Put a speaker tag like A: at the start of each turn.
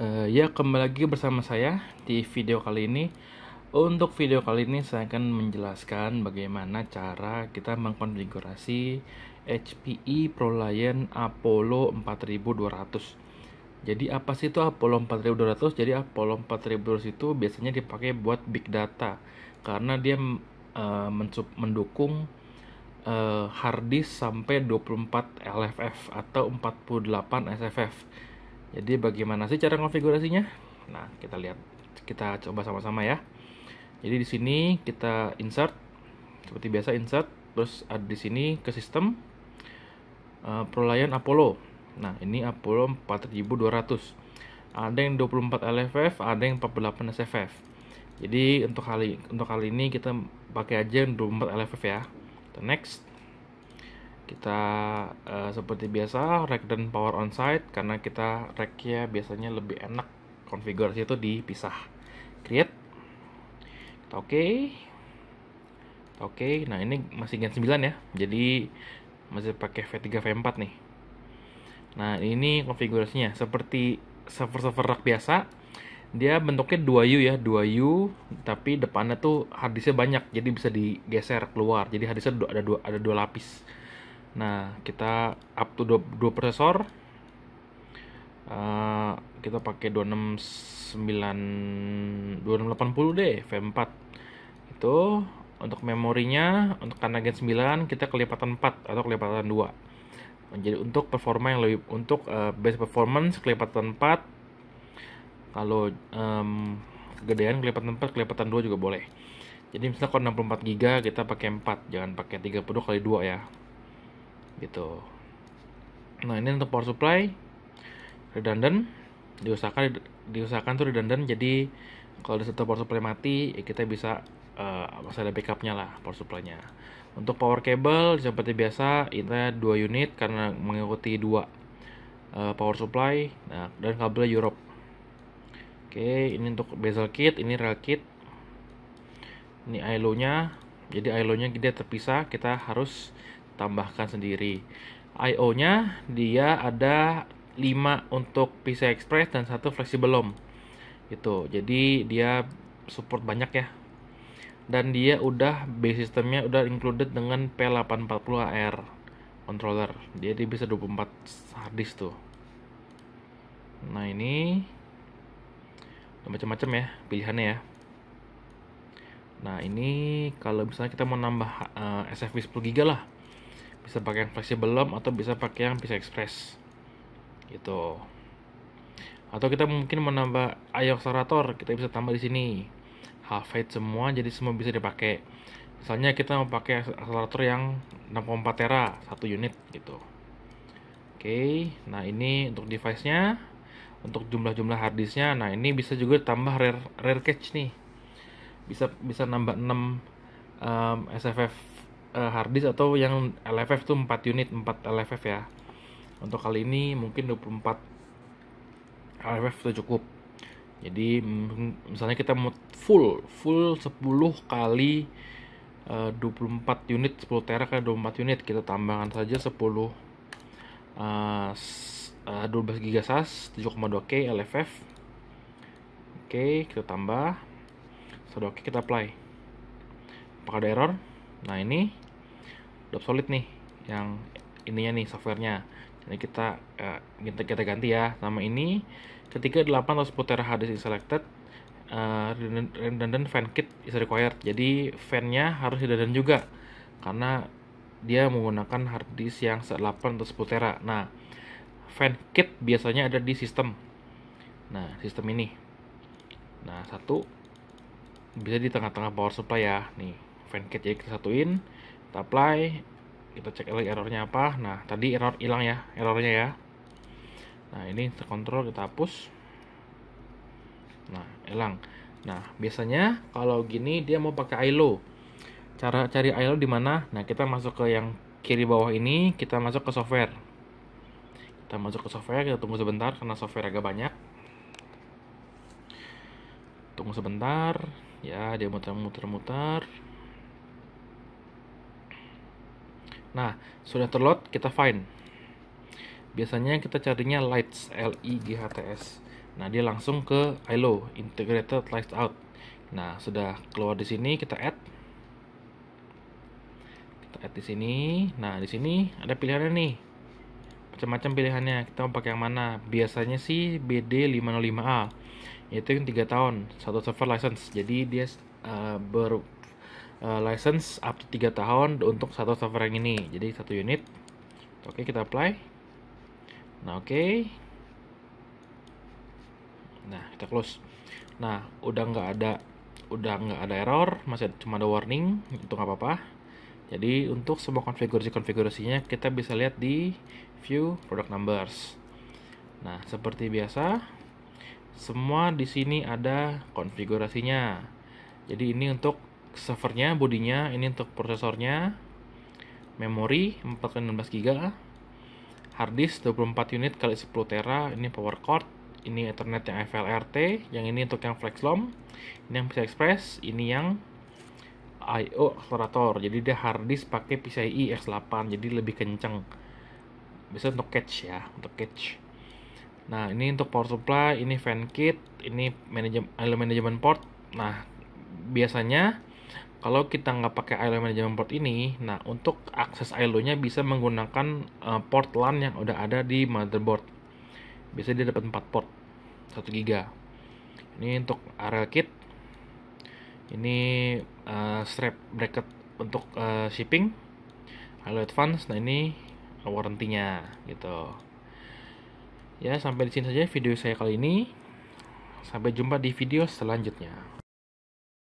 A: uh, ya kembali lagi bersama saya di video kali ini untuk video kali ini saya akan menjelaskan bagaimana cara kita mengkonfigurasi HPE ProLiant Apollo 4200 jadi apa sih itu Apollo 4200 jadi Apollo 4200 itu biasanya dipakai buat big data karena dia uh, mendukung uh, hard disk sampai 24 LFF atau 48 SFF jadi bagaimana sih cara konfigurasinya? Nah, kita lihat, kita coba sama-sama ya. Jadi di sini kita insert seperti biasa insert, terus ada di sini ke sistem uh, eh, Proliant Apollo. Nah, ini Apollo 4200. Ada yang 24 LFF, ada yang 48 SFF. Jadi untuk kali untuk kali ini kita pakai aja yang 24 LFF ya. next kita uh, seperti biasa rack dan power on site karena kita racknya biasanya lebih enak konfigurasi itu dipisah create oke oke okay. oke okay. nah ini masih gen 9 ya jadi masih pakai V3 V4 nih nah ini konfigurasinya seperti server-server rack biasa dia bentuknya 2U ya 2U tapi depannya tuh harddisknya banyak jadi bisa digeser keluar jadi harddisknya ada dua ada dua lapis Nah, kita up to 2, 2 prosesor. Uh, kita pakai 269 2680 deh, V4. Itu untuk memorinya untuk karena Gen 9 kita kelipatan 4 atau kelipatan 2. Jadi untuk performa yang lebih untuk uh, base performance kelipatan 4 kalau um, kegedean kelipatan 4 kelipatan 2 juga boleh jadi misalnya kalau 64 GB kita pakai 4 jangan pakai 32 kali 2 ya gitu nah ini untuk power supply redundant diusahakan diusahakan tuh redundant jadi kalau ada satu power supply mati ya kita bisa uh, masih ada backupnya lah power supply-nya untuk power cable seperti biasa kita dua unit karena mengikuti dua uh, power supply nah, dan kabel Europe oke ini untuk bezel kit ini rail kit ini ILO nya jadi ILO nya dia terpisah kita harus tambahkan sendiri. i nya dia ada 5 untuk PCI Express dan satu fleksibel LOM. Gitu. Jadi dia support banyak ya. Dan dia udah base sistemnya udah included dengan P840AR controller. dia bisa 24 hard disk tuh. Nah, ini macam-macam ya pilihannya ya. Nah, ini kalau misalnya kita mau nambah uh, SFV 10 GB lah bisa pakai yang belum atau bisa pakai yang bisa express gitu atau kita mungkin menambah ayok serator kita bisa tambah di sini half height semua jadi semua bisa dipakai misalnya kita mau pakai accelerator yang 64 tera satu unit gitu oke nah ini untuk device nya untuk jumlah-jumlah harddisknya nah ini bisa juga tambah rare, rare catch nih bisa bisa nambah 6 um, SFF uh, hard disk atau yang LFF tuh 4 unit 4 LFF ya untuk kali ini mungkin 24 LFF itu cukup jadi mm, misalnya kita mau full full 10 kali eh, uh, 24 unit 10 tera kali 24 unit kita tambahkan saja 10 uh, uh, 12 GB SAS 7,2K LFF oke okay, kita tambah sudah oke okay, kita apply apakah ada error nah ini udah solid nih yang ininya nih softwarenya jadi kita eh, kita, kita ganti ya sama ini ketika 8 atau 10 terahertz is selected eh, redundant fan kit is required jadi fannya harus redundant juga karena dia menggunakan hard disk yang 8 atau 10 tera nah fan kit biasanya ada di sistem nah sistem ini nah satu bisa di tengah-tengah power supply ya nih fancade jadi kita satuin kita apply kita cek lagi errornya apa nah tadi error hilang ya errornya ya nah ini terkontrol kita hapus nah hilang nah biasanya kalau gini dia mau pakai ILO cara cari ILO di mana nah kita masuk ke yang kiri bawah ini kita masuk ke software kita masuk ke software kita tunggu sebentar karena software agak banyak tunggu sebentar ya dia muter-muter -muter. Nah, sudah terload, kita find. Biasanya kita carinya lights, L I G H T S. Nah, dia langsung ke ILO, integrated lights out. Nah, sudah keluar di sini kita add. Kita add di sini. Nah, di sini ada pilihannya nih. Macam-macam pilihannya. Kita mau pakai yang mana? Biasanya sih BD505A. yaitu yang 3 tahun, satu server license. Jadi dia uh, ber Eh, license up to 3 tahun untuk satu server yang ini. Jadi satu unit. Oke, okay, kita apply. Nah, oke. Okay. Nah, kita close. Nah, udah nggak ada udah nggak ada error, masih cuma ada warning, itu nggak apa-apa. Jadi untuk semua konfigurasi-konfigurasinya kita bisa lihat di view product numbers. Nah, seperti biasa semua di sini ada konfigurasinya. Jadi ini untuk servernya bodinya ini untuk prosesornya memori 416 GB hard disk 24 unit kali 10 tera ini power cord ini ethernet yang FLRT yang ini untuk yang flexlom ini yang PCI Express ini yang I.O. accelerator jadi dia hard disk pakai pci X8 jadi lebih kenceng bisa untuk catch ya untuk catch nah ini untuk power supply ini fan kit ini manajemen eh, manajemen port nah biasanya kalau kita nggak pakai ILO manajemen port ini, nah untuk akses ILO-nya bisa menggunakan uh, port LAN yang udah ada di motherboard. Biasanya dia dapat 4 port, 1 giga. Ini untuk area kit. Ini uh, strap bracket untuk uh, shipping. ILO advance, nah ini warantinya warrantinya gitu. Ya, sampai di sini saja video saya kali ini. Sampai jumpa di video selanjutnya.